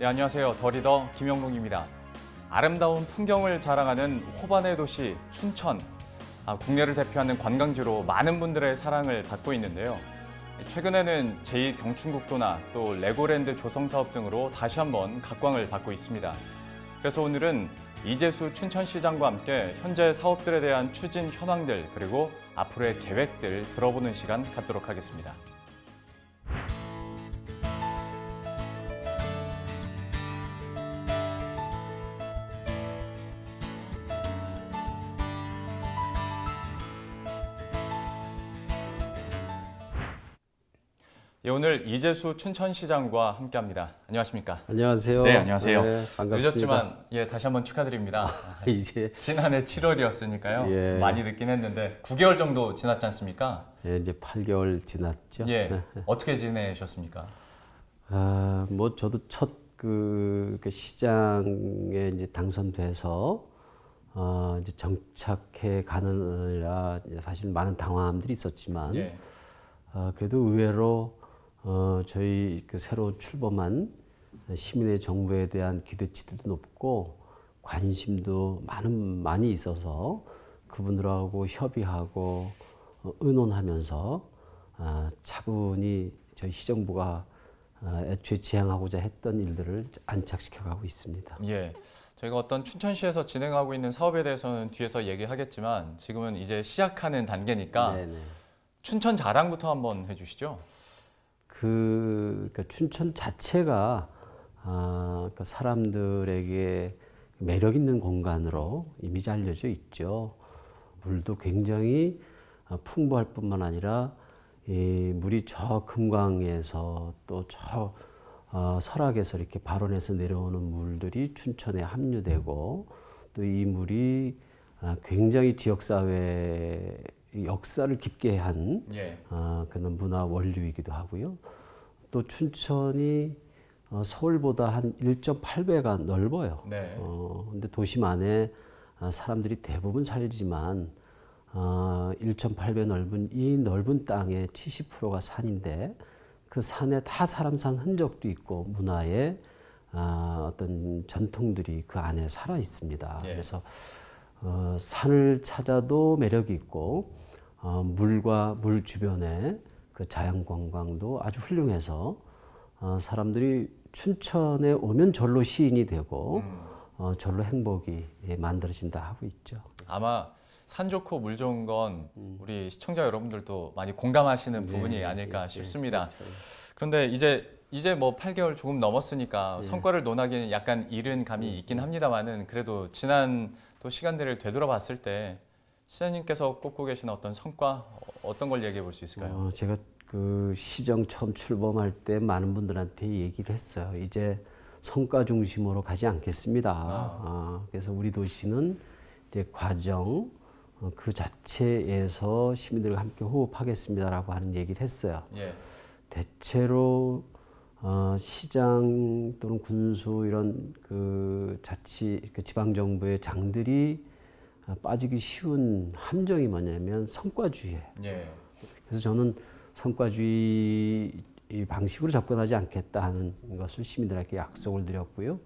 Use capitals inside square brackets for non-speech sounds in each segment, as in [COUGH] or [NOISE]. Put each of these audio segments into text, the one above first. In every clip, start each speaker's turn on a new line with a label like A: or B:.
A: 네, 안녕하세요. 더리더 김영동입니다. 아름다운 풍경을 자랑하는 호반의 도시 춘천. 아, 국내를 대표하는 관광지로 많은 분들의 사랑을 받고 있는데요. 최근에는 제2경춘국도나 또 레고랜드 조성 사업 등으로 다시 한번 각광을 받고 있습니다. 그래서 오늘은 이재수 춘천시장과 함께 현재 사업들에 대한 추진 현황들 그리고 앞으로의 계획들 들어보는 시간 갖도록 하겠습니다. 예, 오늘 이재수 춘천시장과 함께합니다. 안녕하십니까? 안녕하세요. 네, 안녕하세요. 네, 반갑습니다. 늦었지만 예, 다시 한번 축하드립니다. 아, [LAUGHS] 이제 지난해 7월이었으니까요. 예. 많이 늦긴 했는데 9개월 정도 지났지 않습니까?
B: 예, 이제 8개월 지났죠.
A: 예, 네. 어떻게 지내셨습니까?
B: 아, 뭐 저도 첫그 그 시장에 이제 당선돼서 어, 이제 정착해 가느라 사실 많은 당황함들이 있었지만. 예. 어, 그래도 의외로 어, 저희 그 새로 출범한 시민의 정부에 대한 기대치도 들 높고 관심도 많은 많이 있어서 그분들하고 협의하고 어, 의논하면서 아, 차분히 저희 시정부가 아, 애초에 지향하고자 했던 일들을 안착시켜 가고 있습니다.
A: 예. 저희가 어떤 춘천시에서 진행하고 있는 사업에 대해서는 뒤에서 얘기하겠지만 지금은 이제 시작하는 단계니까 네네. 춘천 자랑부터 한번 해주시죠.
B: 그 그러니까 춘천 자체가 아, 그러니까 사람들에게 매력 있는 공간으로 이미잘 알려져 있죠. 물도 굉장히 아, 풍부할 뿐만 아니라 이 물이 저 금강에서 또저 어, 설악에서 이렇게 발원해서 내려오는 물들이 춘천에 합류되고 또 이 물이 아, 굉장히 지역 사회에 역사를 깊게 한 예. 어, 그런 문화 원류이기도 하고요. 또 춘천이 어, 서울보다 한 1.8배가 넓어요. 네. 어, 도심 안에 아, 사람들이 대부분 살지만 어, 아, 1.8배 넓은 이 넓은 땅의 70%가 산인데 그 산에 다 사람 산 흔적도 있고 문화의 어, 어떤 전통들이 그 안에 살아 있습니다. 예. 그래서 어, 산을 찾아도 매력이 있고 어, 물과 물 주변의 그 자연 관광도 아주 훌륭해서 어, 사람들이 춘천에 오면 절로 시인이 되고 음. 어, 절로 행복이 예, 만들어진다 하고 있죠.
A: 아마 산 좋고 물 좋은 건 음. 우리 시청자 여러분들도 많이 공감하시는 네, 부분이 네, 아닐까 네, 싶습니다. 네, 그렇죠. 그런데 이제 이제 뭐 8개월 조금 넘었으니까 네. 성과를 논하기는 약간 이른 감이 음, 있긴 합니다만은 그래도 지난 또 시간들을 되돌아봤을 때 시장님께서 꼽고 계신 어떤 성과 어, 어떤 걸 얘기해 볼 수 있을까요? 어,
B: 제가 그 시정 처음 출범할 때 많은 분들한테 얘기를 했어요. 이제 성과 중심으로 가지 않겠습니다. 아. 아, 그래서 우리 도시는 이제 과정 어, 그 자체에서 시민들과 함께 호흡하겠습니다라고 하는 얘기를 했어요. 예. 대체로 어, 시장 또는 군수 이런 그 자치 그 지방 정부의 장들이 아, 빠지기 쉬운 함정이 뭐냐면 성과주의예요. 예. 그래서 저는 성과주의 방식으로 접근하지 않겠다 하는 것을 시민들에게 약속을 드렸고요.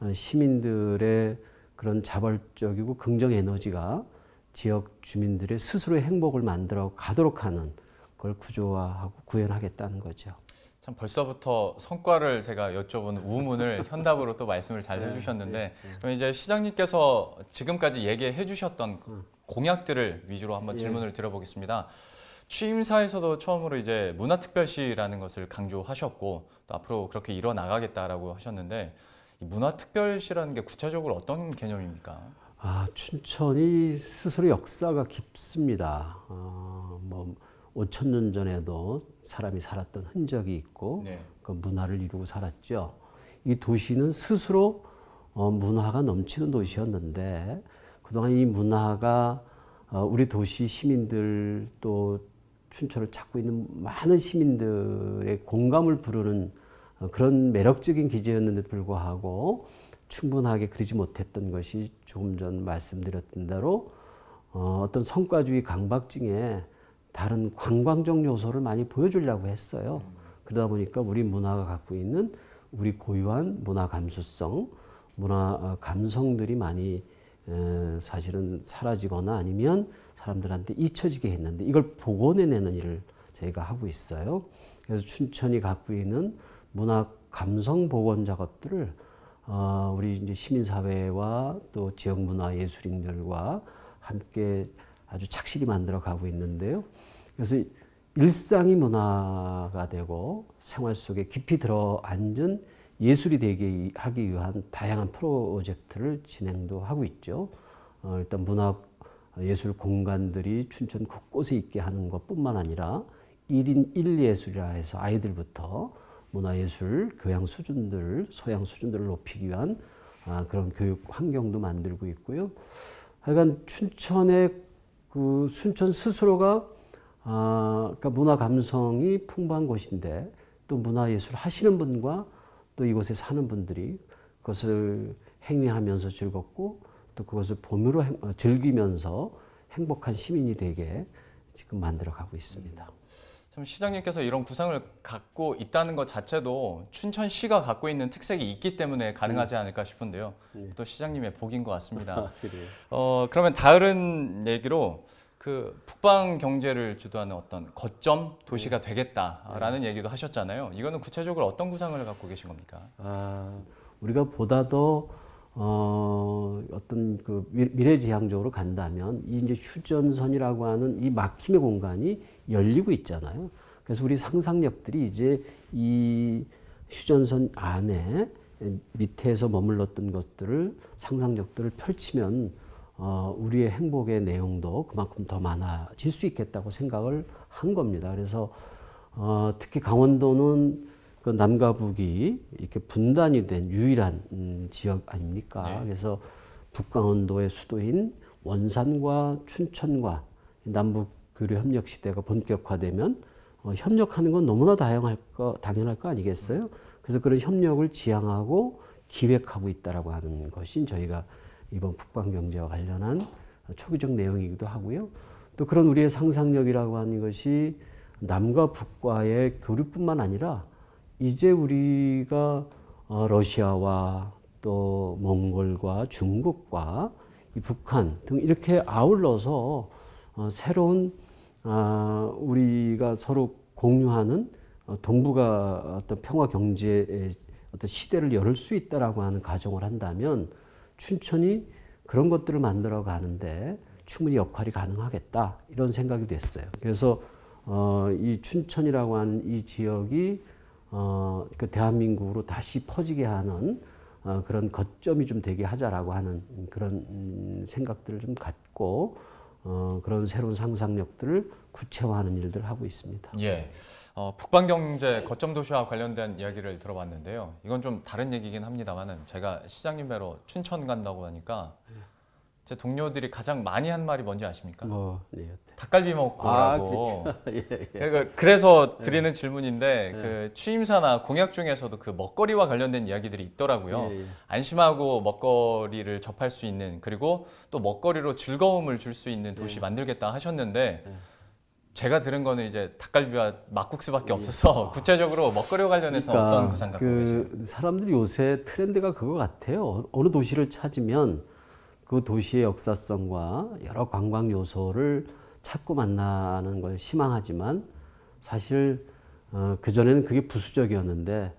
B: 어, 시민들의 그런 자발적이고 긍정 에너지가 지역 주민들의 스스로의 행복을 만들어 가도록 하는 걸 구조화하고 구현하겠다는 거죠.
A: 참 벌써부터 성과를 제가 여쭤본는 우문을 [LAUGHS] 현답으로 또 말씀을 잘 네, 해주셨는데 네, 네. 그럼 이제 시장님께서 지금까지 얘기해 주셨던 그 음. 공약들을 위주로 한번 예. 질문을 드려보겠습니다. 취임사에서도 처음으로 이제 문화특별시라는 것을 강조하셨고 또 앞으로 그렇게 일어나가겠다라고 하셨는데 이 문화특별시라는 게 구체적으로 어떤 개념입니까?
B: 아, 춘천이 스스로 역사가 깊습니다.
A: 어, 뭐
B: 5천 년 전에도 사람이 살았던 흔적이 있고 네. 그 문화를 이루고 살았죠. 이 도시는 스스로 어, 문화가 넘치는 도시였는데 그동안 이 문화가 어, 우리 도시 시민들 또 춘천을 찾고 있는 많은 시민들의 공감을 부르는 어, 그런 매력적인 기제였는데도 불구하고 충분하게 그리지 못했던 것이 조금 전 말씀드렸던 대로 어, 어떤 성과주의 강박증에 다른 관광적 요소를 많이 보여주려고 했어요. 그러다 보니까 우리 문화가 갖고 있는 우리 고유한 문화 감수성, 문화 어, 감성들이 많이 어, 사실은 사라지거나 아니면 사람들한테 잊혀지게 했는데 이걸 복원해내는 일을 저희가 하고 있어요. 그래서 춘천이 갖고 있는 문화 감성 복원 작업들을 어, 우리 이제 시민사회와 또 지역 문화 예술인들과 함께 아주 착실히 만들어 가고 있는데요. 그래서 일상이 문화가 되고 생활 속에 깊이 들어 앉은 예술이 되게 하기 위한 다양한 프로젝트를 진행도 하고 있죠. 어, 일단 문화 예술 공간들이 춘천 곳곳에 있게 하는 것뿐만 아니라 1인 1예술이라 해서 아이들부터 문화예술 교양 수준들, 소양 수준들을 높이기 위한 아, 그런 교육 환경도 만들고 있고요. 하여간 춘천의 그 순천 스스로가 아, 그러니까 문화 감성이 풍부한 곳인데 또 문화 예술을 하시는 분과 또 이곳에 사는 분들이 그것을 행위하면서 즐겁고 또 그것을 봄으로 어, 즐기면서 행복한 시민이 되게 지금 만들어 가고 있습니다.
A: 참 시장님께서 이런 구상을 갖고 있다는 것 자체도 춘천시가 갖고 있는 특색이 있기 때문에 가능하지 음. 않을까 싶은데요. 예. 또 시장님의 복인 것 같습니다. [LAUGHS] 아, 어, 그러면 다른 얘기로 그 북방 경제를 주도하는 어떤 거점 도시가 예. 되겠다라는 예. 얘기도 하셨잖아요. 이거는 구체적으로 어떤 구상을 갖고 계신 겁니까?
B: 아, 우리가 보다 더 어, 어떤 그 미래지향적으로 간다면 이 이제 휴전선이라고 하는 이 막힘의 공간이 열리고 있잖아요. 그래서 우리 상상력들이 이제 이 휴전선 안에 밑에서 머물렀던 것들을 상상력들을 펼치면 어, 우리의 행복의 내용도 그만큼 더 많아질 수 있겠다고 생각을 한 겁니다. 그래서 어, 특히 강원도는 그 남과 북이 이렇게 분단이 된 유일한 음, 지역 아닙니까? 네. 그래서 북강원도의 수도인 원산과 춘천과 남북 교류 협력 시대가 본격화되면 어, 협력하는 건 너무나 다양할 거, 당연할 거 아니겠어요? 그래서 그런 협력을 지향하고 기획하고 있다라고 하는 것이 저희가 이번 북방 경제와 관련한 초기적 내용이기도 하고요. 또 그런 우리의 상상력이라고 하는 것이 남과 북과의 교류뿐만 아니라 이제 우리가 어, 러시아와 또 몽골과 중국과 북한 등 이렇게 아울러서 어, 새로운 아, 우리가 서로 공유하는 어, 동북아 어떤 평화 경제의 어떤 시대를 열 수 있다라고 하는 가정을 한다면 춘천이 그런 것들을 만들어 가는데 충분히 역할이 가능하겠다 이런 생각이 됐어요. 그래서 어, 이 춘천이라고 하는 이 지역이 어, 그 대한민국으로 다시 퍼지게 하는 어, 그런 거점이 좀 되게 하자라고 하는 그런 생각들을 좀 갖고 어, 그런 새로운 상상력들을 구체화하는 일들을 하고 있습니다.
A: 예. 어, 북방 경제 거점 도시와 관련된 이야기를 들어봤는데요. 이건 좀 다른 얘기긴 합니다만 제가 시장님 배로 춘천 간다고 하니까 예. 제 동료들이 가장 많이 한 말이 뭔지 아십니까? 뭐, 네, 닭갈비 먹고라고. 아, [LAUGHS] 예, 예. 그러니 그래서 예. 드리는 예. 질문인데 그 취임사나 공약 중에서도 그 먹거리와 관련된 이야기들이 있더라고요. 예, 예. 안심하고 먹거리를 접할 수 있는 그리고 또 먹거리로 즐거움을 줄 수 있는 도시 만들겠다 하셨는데 제가 들은 거는 이제 닭갈비와 막국수밖에 없어서 아. 구체적으로 먹거리와 관련해서 그러니까 어떤 구상 그 갖고
B: 그세요 사람들이 요새 트렌드가 그거 같아요. 어느 도시를 찾으면 그 도시의 역사성과 여러 관광 요소를 찾고 만나는 걸 희망하지만 사실 어, 그전에는 그게 부수적이었는데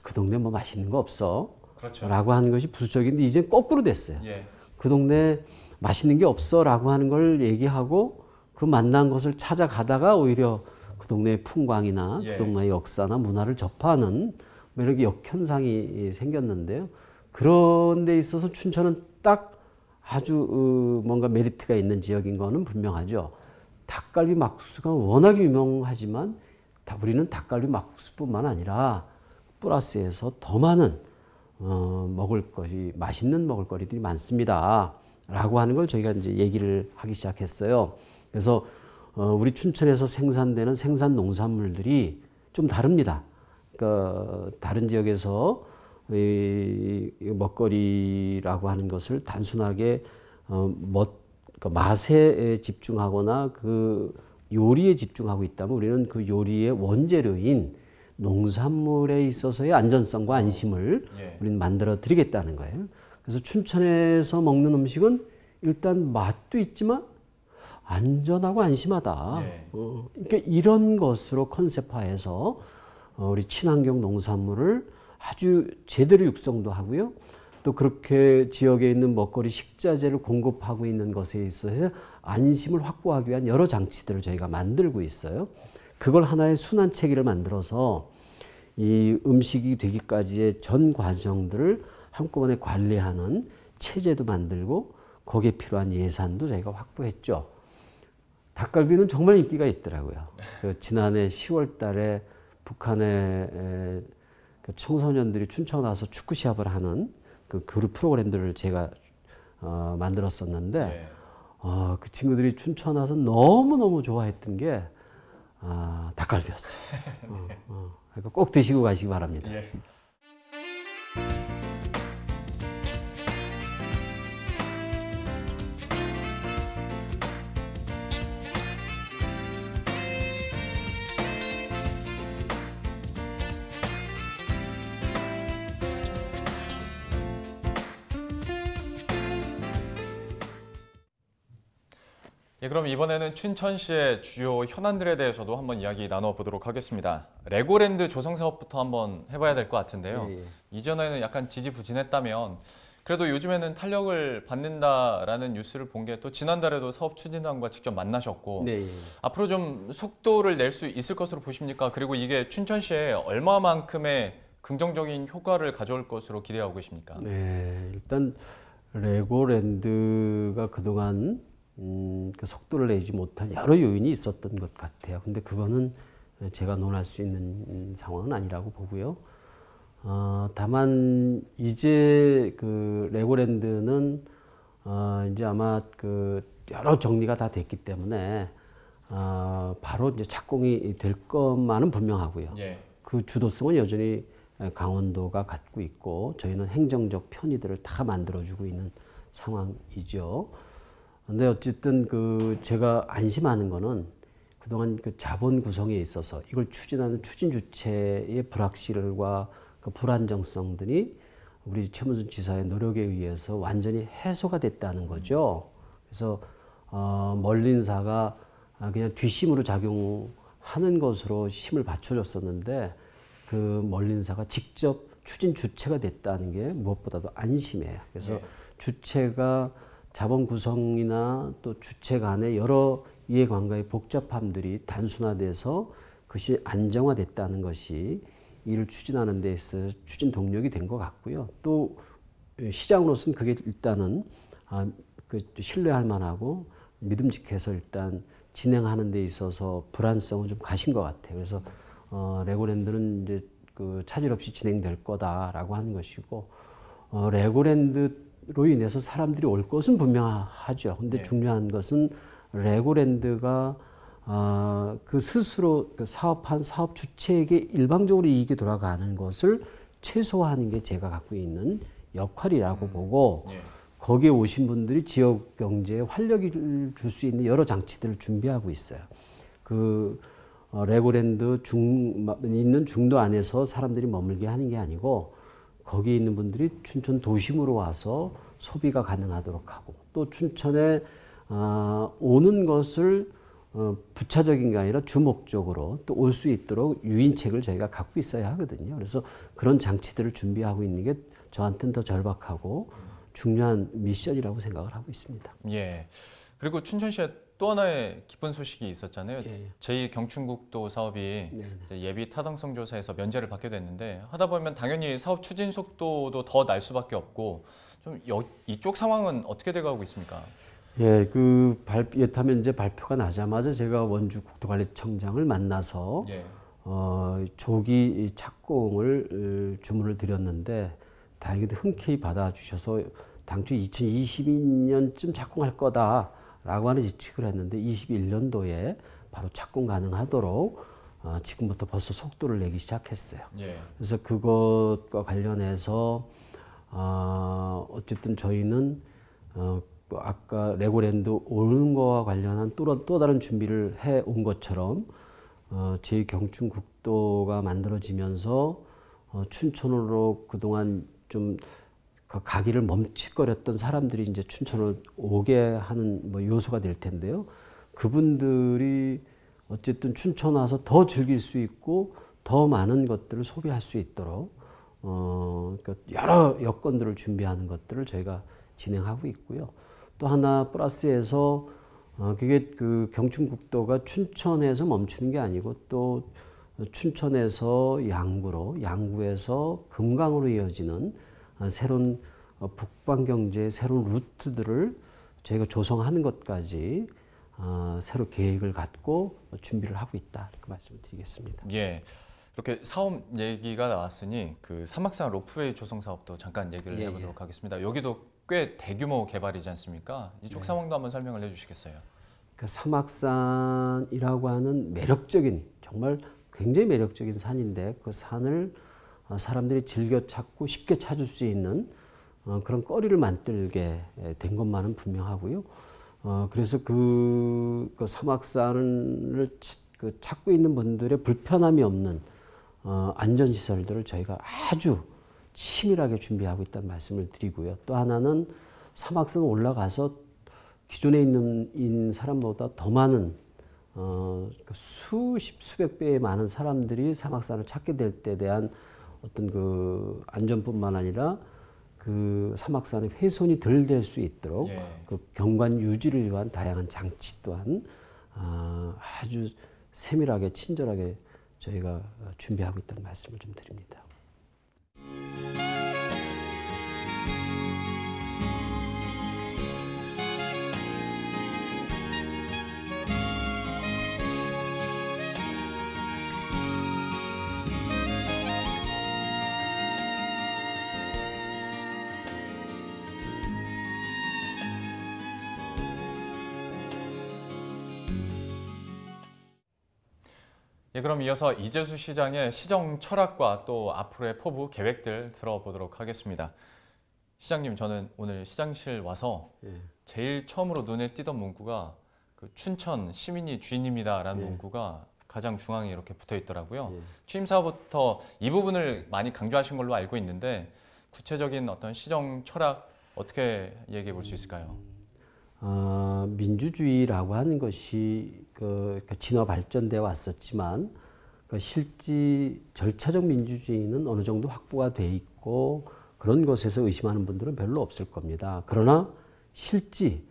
B: 그 동네 뭐 맛있는 거 없어 그렇죠. 라고 하는 것이 부수적인데 이제 거꾸로 됐어요. 예. 그 동네 맛있는 게 없어 라고 하는 걸 얘기하고 그 만난 것을 찾아가다가 오히려 그 동네의 풍광이나 그 예. 그 동네의 역사나 문화를 접하는 매력이 뭐 역현상이 생겼는데요. 그런 데 있어서 춘천은 딱 아주 어, 뭔가 메리트가 있는 지역인 거는 분명하죠. 닭갈비 막국수가 워낙 유명하지만 우리는 닭갈비 막국수뿐만 아니라 플러스에서 더 많은 어, 먹을 것이 맛있는 먹을거리들이 많습니다. 라고 하는 걸 저희가 이제 얘기를 하기 시작했어요. 그래서 어, 우리 춘천에서 생산되는 생산 농산물들이 좀 다릅니다. 그러니까 다른 지역에서 먹거리라고 하는 것을 단순하게 어, 멋, 그 맛에 집중하거나 그 요리에 집중하고 있다면 우리는 그 요리의 원재료인 농산물에 있어서의 안전성과 안심을 예. 우리는 만들어 드리겠다는 거예요. 그래서 춘천에서 먹는 음식은 일단 맛도 있지만 안전하고 안심하다. 예. 어, 그러니까 이런 것으로 컨셉화해서 어, 우리 친환경 농산물을 아주 제대로 육성도 하고요. 또 그렇게 지역에 있는 먹거리 식자재를 공급하고 있는 것에 있어서 안심을 확보하기 위한 여러 장치들을 저희가 만들고 있어요. 그걸 하나의 순환 체계를 만들어서 이 음식이 되기까지의 전 과정들을 한꺼번에 관리하는 체제도 만들고 거기에 필요한 예산도 저희가 확보했죠. 닭갈비는 정말 인기가 있더라고요. 그 지난해 10월 달에 북한의 그 청소년들이 춘천 와서 축구 시합을 하는 그 그룹 프로그램들을 제가 어, 만들었었는데 네. 어, 그 친구들이 춘천 와서 너무 너무 좋아했던 게 아, 닭갈비였어요. [LAUGHS] 어, 어. 그러니까 꼭 드시고 가시기 바랍니다. 네.
A: 예, 그럼 이번에는 춘천시의 주요 현안들에 대해서도 한번 이야기 나눠보도록 하겠습니다. 레고랜드 조성 사업부터 한번 해봐야 될 것 같은데요. 예, 예, 이전에는 약간 지지부진했다면 그래도 요즘에는 탄력을 받는다라는 뉴스를 본 게 또 지난달에도 사업 추진단과 직접 만나셨고 네. 예. 앞으로 좀 속도를 낼 수 있을 것으로 보십니까? 그리고 이게 춘천시에 얼마만큼의 긍정적인 효과를 가져올 것으로 기대하고 계십니까?
B: 네, 일단 레고랜드가 그동안 음, 그 속도를 내지 못한 여러 요인이 있었던 것 같아요. 근데 그거는 제가 논할 수 있는 상황은 아니라고 보고요. 어, 다만 이제 그 레고랜드는 어, 이제 아마 그 여러 정리가 다 됐기 때문에 어, 바로 이제 착공이 될 것만은 분명하고요. 예. 그 주도성은 여전히 강원도가 갖고 있고 저희는 행정적 편의들을 다 만들어주고 있는 상황이죠. 근데 어쨌든 그 제가 안심하는 거는 그동안 그 자본 구성에 있어서 이걸 추진하는 추진 주체의 불확실과 그 불안정성 들이 우리 최문순 지사의 노력에 의해서 완전히 해소가 됐다는 거죠. 그래서 어, 멀린사가 그냥 뒷심으로 작용하는 것으로 힘을 받쳐줬었는데 그 멀린사가 직접 추진 주체가 됐다는 게 무엇보다도 안심해요 그래서 네. 주체가 자본 구성이나 또 주체 간의 여러 이해관계의 복잡함들이 단순화돼서 그것이 안정화됐다는 것이 이를 추진하는 데 있어서 추진 동력이 된 것 같고요. 또 예, 시장으로서는 그게 일단은 아, 그 신뢰할 만하고 믿음직해서 일단 진행하는 데 있어서 불안성은 좀 가신 것 같아요. 그래서 어, 레고랜드는 이제 그 차질 없이 진행될 거다라고 하는 것이고 어, 레고랜드 로 인해서 사람들이 올 것은 분명하죠. 근데 네. 중요한 것은 레고랜드가 어, 그 스스로 그 사업한 사업 주체에게 일방적으로 이익이 돌아가는 것을 최소화하는 게 제가 갖고 있는 역할이라고 음. 보고 네. 거기에 오신 분들이 지역 경제에 활력을 줄 수 있는 여러 장치들을 준비하고 있어요. 그 어, 레고랜드 중 있는 중도 안에서 사람들이 머물게 하는 게 아니고 거기에 있는 분들이 춘천 도심으로 와서 소비가 가능하도록 하고 또 춘천에 어, 오는 것을 어, 부차적인 게 아니라 주목적으로 또 올 수 있도록 유인책을 저희가 갖고 있어야 하거든요. 그래서 그런 장치들을 준비하고 있는 게 저한테는 더 절박하고 중요한 미션이라고 생각을 하고
A: 있습니다. 예. 그리고 춘천시와 또 하나의 기쁜 소식이 있었잖아요. 예. 예. 제2경춘국도 사업이 네, 네. 예. 비 타당성 조사에서 면제를 받게 됐는데 하다 보면 당연히 사업 추진 속도도 더 날 수밖에 없고 좀 여, 이쪽 상황은 어떻게 돼가고 있습니까?
B: 예, 그 발, 이렇다면 이제 발표가 나자마자 제가 원주 국토관리청장을 만나서 예. 어, 조기 착공을 어, 주문을 드렸는데 다행히도 흔쾌히 받아주셔서 당초 2022년쯤 착공할 거다. 라고 하는 지칙을 했는데 21년도에 바로 착공 가능하도록 어, 지금부터 벌써 속도를 내기 시작했어요. 예. 그래서 그것과 관련해서 어, 어쨌든 저희는 어, 아까 레고랜드 오른 거와 관련한 또, 또 다른 준비를 해 온 것처럼 어, 제2경춘국도가 만들어지면서 어, 춘천으로 그동안 좀그 가기를 멈칫거렸던 사람들이 이제 춘천을 오게 하는 뭐 요소가 될 텐데요. 그분들이 어쨌든 춘천 와서 더 즐길 수 있고 더 많은 것들을 소비할 수 있도록 어, 그러니까 여러 여건들을 준비하는 것들을 저희가 진행하고 있고요. 또 하나 플러스에서 어, 그게 그 경춘국도가 춘천에서 멈추는 게 아니고 또 춘천에서 양구로, 양구에서 금강으로 이어지는 어, 새로운 어, 북방 경제의 새로운 루트들을 저희가 조성하는 것까지 어, 새로 계획을 갖고 준비를 하고 있다 이렇게 말씀을 드리겠습니다.
A: 예. 이렇게 사업 얘기가 나왔으니 그 사막산 로프웨이 조성 사업도 잠깐 얘기를 예, 예. 해보도록 예. 하겠습니다. 여기도 꽤 대규모 개발이지 않습니까? 이쪽 네. 상황도 한번 설명을 해주시겠어요? 그
B: 그러니까 사막산이라고 하는 매력적인 정말 굉장히 매력적인 산인데 그 산을 어, 사람들이 즐겨 찾고 쉽게 찾을 수 있는 어, 그런 거리를 만들게 된 것만은 분명하고요. 어, 그래서 그, 그 사막산을 그 찾고 있는 분들의 불편함이 없는 안전시설들을 저희가 아주 치밀하게 준비하고 있다는 말씀을 드리고요. 또 하나는 사막산 올라가서 기존에 있는 사람보다 더 많은 그러니까 수십 수백 배의 많은 사람들이 사막산을 찾게 될때 대한 어떤 그 안전뿐만 아니라 그 사막산의 훼손이 덜 될 수 있도록 예. 그 경관 유지를 위한 다양한 장치 또한 아, 아주 세밀하게 친절하게 저희가 준비하고 있다는 말씀을 좀 드립니다.
A: 예, 그럼 이어서 이재수 시장의 시정 철학과 또 앞으로의 포부 계획들 들어보도록 하겠습니다. 시장님, 저는 오늘 시장실 와서 예. 제일 처음으로 눈에 띄던 문구가 그 춘천 시민이 주인입니다라는 예. 문구가 가장 중앙에 이렇게 붙어 있더라고요. 예. 취임사부터 이 부분을 많이 강조하신 걸로 알고 있는데 구체적인 어떤 시정 철학 어떻게 얘기해 볼 수 있을까요?
B: 아, 민주주의라고 하는 것이 그, 그 진화 발전돼 왔었지만 그 실지 절차적 민주주의는 어느 정도 확보가 돼 있고 그런 것에서 의심하는 분들은 별로 없을 겁니다. 그러나 실지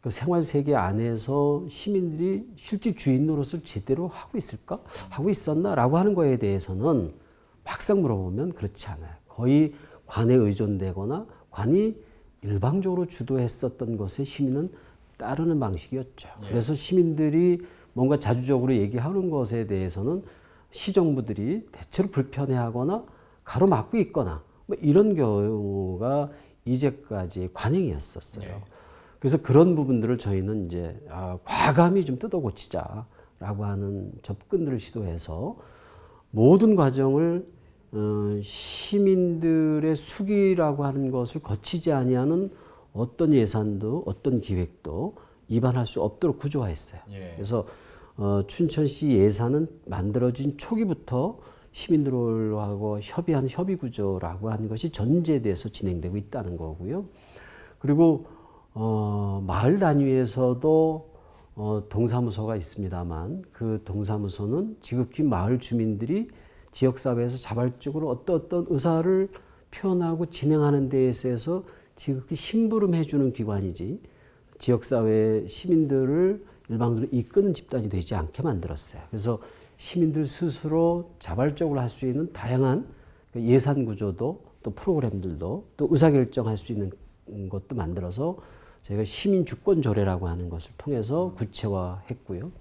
B: 그 생활 세계 안에서 시민들이 실제 주인으로서 제대로 하고 있을까? 하고 있었나라고 하는 거에 대해서는 막상 물어보면 그렇지 않아요. 거의 관에 의존되거나 관이 일방적으로 주도했었던 것에 시민은 따르는 방식이었죠. 네. 그래서 시민들이 뭔가 자주적으로 얘기하는 것에 대해서는 시정부들이 대체로 불편해하거나 가로막고 있거나 뭐 이런 경우가 이제까지 관행이었었어요. 네. 그래서 그런 부분들을 저희는 이제 아, 과감히 좀 뜯어 고치자라고 하는 접근들을 시도해서 모든 과정을 어, 시민들의 숙이라고 하는 것을 거치지 아니하는 어떤 예산도 어떤 기획도 입안할 수 없도록 구조화했어요. 예. 그래서 어, 춘천시 예산은 만들어진 초기부터 시민들하고 협의한 협의 구조라고 하는 것이 전제돼서 진행되고 있다는 거고요. 그리고 어, 마을 단위에서도 어, 동사무소가 있습니다만 그 동사무소는 지극히 마을 주민들이 지역사회에서 자발적으로 어떤 어떤 의사를 표현하고 진행하는 데 있어서 지극히 심부름해주는 기관이지 지역사회 시민들을 일방적으로 이끄는 집단이 되지 않게 만들었어요. 그래서 시민들 스스로 자발적으로 할 수 있는 다양한 예산 구조도 또 프로그램들도 또 의사결정할 수 있는 것도 만들어서 저희가 시민 주권 조례라고 하는 것을 통해서 구체화했고요.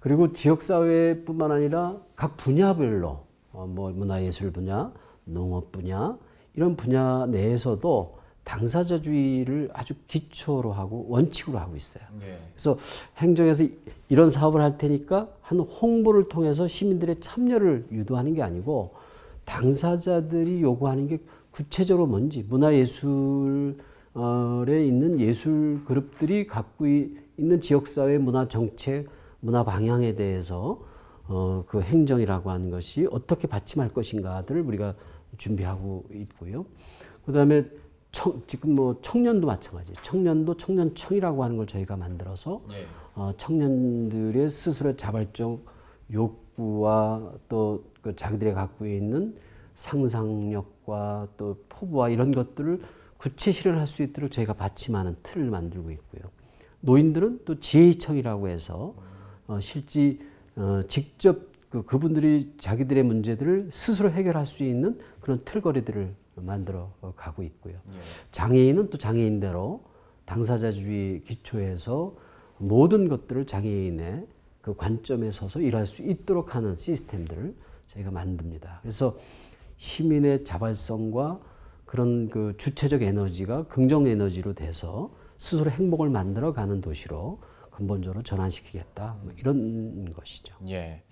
B: 그리고 지역사회뿐만 아니라 각 분야별로 어, 뭐 문화예술 분야, 농업 분야 이런 분야 내에서도 당사자주의를 아주 기초로 하고 원칙으로 하고 있어요. 네. 그래서 행정에서 이런 사업을 할 테니까 한 홍보를 통해서 시민들의 참여를 유도하는 게 아니고 당사자들이 요구하는 게 구체적으로 뭔지 문화예술에 있는 예술 그룹들이 갖고 있는 지역사회 문화 정책, 문화 방향에 대해서 어, 그 행정이라고 하는 것이 어떻게 받침할 것인가를 우리가 준비하고 있고요. 그 다음에 청, 지금 뭐 청년도 마찬가지. 청년도 청년청이라고 하는 걸 저희가 만들어서 네. 어, 청년들의 스스로 자발적 욕구와 또 그 자기들이 갖고 있는 상상력과 또 포부와 이런 것들을 구체실현 할수 있도록 저희가 받침하는 틀을 만들고 있고요. 노인들은 또 지혜청이라고 해서 어, 실제 어, 직접 그, 그분들이 자기들의 문제들을 스스로 해결할 수 있는 그런 틀거리들을 만들어 가고 있고요. 예. 장애인은 또 장애인대로 당사자주의 기초에서 모든 것들을 장애인의 그 관점에 서서 일할 수 있도록 하는 시스템들을 저희가 만듭니다. 그래서 시민의 자발성과 그런 그 주체적 에너지가 긍정 에너지로 돼서 스스로 행복을 만들어 가는 도시로 근본적으로 전환시키겠다. 뭐 이런 것이죠.
A: 예.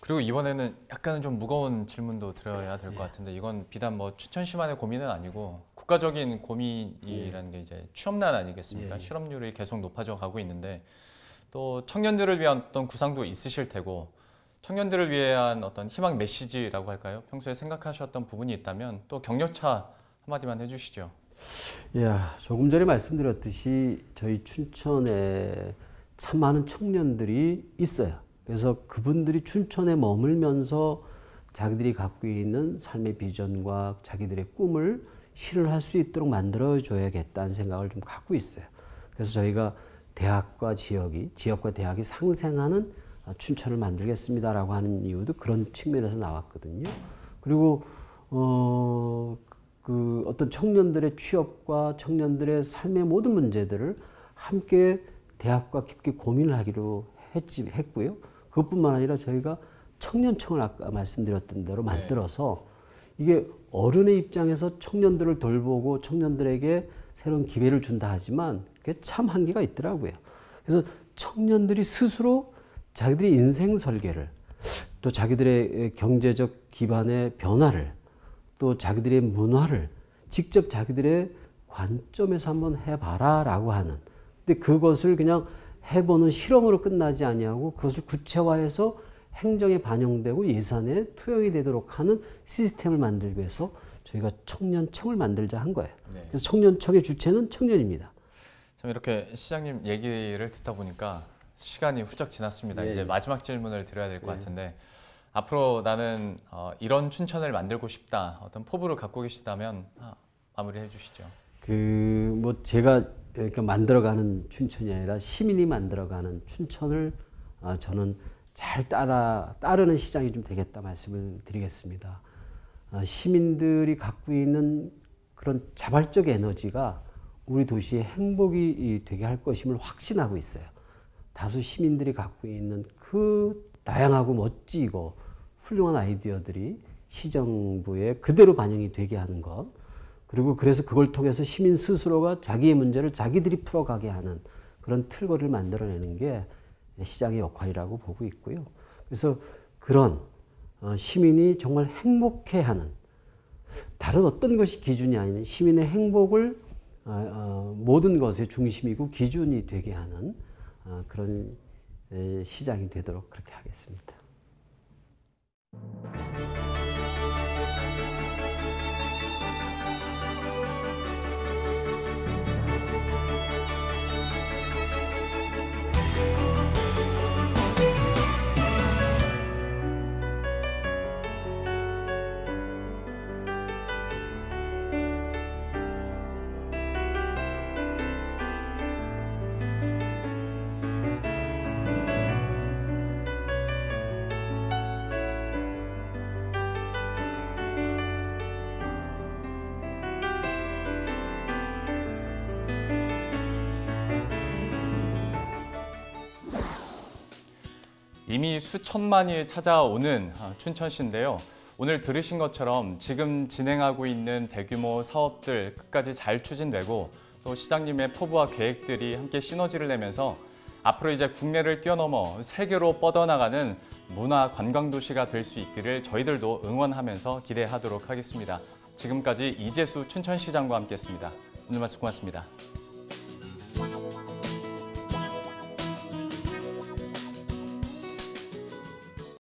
A: 그리고 이번에는 약간은 좀 무거운 질문도 드려야 될것 네. 같은데 이건 비단 뭐 춘천시만의 고민은 아니고 국가적인 고민이라는 네. 게 이제 취업난 아니겠습니까? 예. 실업률이 계속 높아져 가고 있는데 또 청년들을 위한 어떤 구상도 있으실 테고 청년들을 위한 어떤 희망 메시지라고 할까요? 평소에 생각하셨던 부분이 있다면 또 경력차 한마디만 해주시죠.
B: 야, 조금 전에 말씀드렸듯이 저희 춘천에 참 많은 청년들이 있어요. 그래서 그분들이 춘천에 머물면서 자기들이 갖고 있는 삶의 비전과 자기들의 꿈을 실을할 수 있도록 만들어줘야겠다는 생각을 좀 갖고 있어요. 그래서 저희가 대학과 지역이, 지역과 대학이 상생하는 춘천을 만들겠습니다라고 하는 이유도 그런 측면에서 나왔거든요. 그리고, 어, 그 어떤 청년들의 취업과 청년들의 삶의 모든 문제들을 함께 대학과 깊게 고민을 하기로 했지, 했고요. 그것뿐만 아니라 저희가 청년청을 아까 말씀드렸던 대로 네. 만들어서 이게 어른의 입장에서 청년들을 돌보고 청년들에게 새로운 기회를 준다 하지만 그게 참 한계가 있더라고요. 그래서 청년들이 스스로 자기들의 인생 설계를 또 자기들의 경제적 기반의 변화를 또 자기들의 문화를 직접 자기들의 관점에서 한번 해봐라 라고 하는 근데 그것을 그냥 해보는 실험으로 끝나지 아니하고 그것을 구체화해서 행정에 반영되고 예산에 투영이 되도록 하는 시스템을 만들기 위해서 저희가 청년청을 만들자 한 거예요. 네. 그래서 청년청의 주체는 청년입니다.
A: 참 이렇게 시장님 얘기를 듣다 보니까 시간이 훌쩍 지났습니다. 네. 이제 마지막 질문을 드려야 될것 네. 같은데 앞으로 나는 어, 이런 춘천을 만들고 싶다 어떤 포부를 갖고 계시다면 아, 마무리해 주시죠.
B: 그 뭐 제가 이렇게 만들어가는 춘천이 아니라 시민이 만들어가는 춘천을 어, 저는 잘 따라 따르는 시장이 좀 되겠다 말씀을 드리겠습니다. 어, 시민들이 갖고 있는 그런 자발적 에너지가 우리 도시의 행복이 되게 할 것임을 확신하고 있어요. 다수 시민들이 갖고 있는 그 다양하고 멋지고 훌륭한 아이디어들이 시정부에 그대로 반영이 되게 하는 것. 그리고 그래서 그걸 통해서 시민 스스로가 자기의 문제를 자기들이 풀어가게 하는 그런 틀거리를 만들어내는 게 시장의 역할이라고 보고 있고요. 그래서 그런 어, 시민이 정말 행복해하는 다른 어떤 것이 기준이 아닌 시민의 행복을 어, 어, 모든 것의 중심이고 기준이 되게 하는 그런 시장이 되도록 그렇게 하겠습니다.
A: 이미 수천만이 찾아오는 아, 춘천시인데요. 오늘 들으신 것처럼 지금 진행하고 있는 대규모 사업들 끝까지 잘 추진되고 또 시장님의 포부와 계획들이 함께 시너지를 내면서 앞으로 이제 국내를 뛰어넘어 세계로 뻗어나가는 문화 관광 도시가 될 수 있기를 저희들도 응원하면서 기대하도록 하겠습니다. 지금까지 이재수 춘천시장과 함께했습니다. 오늘 말씀 고맙습니다.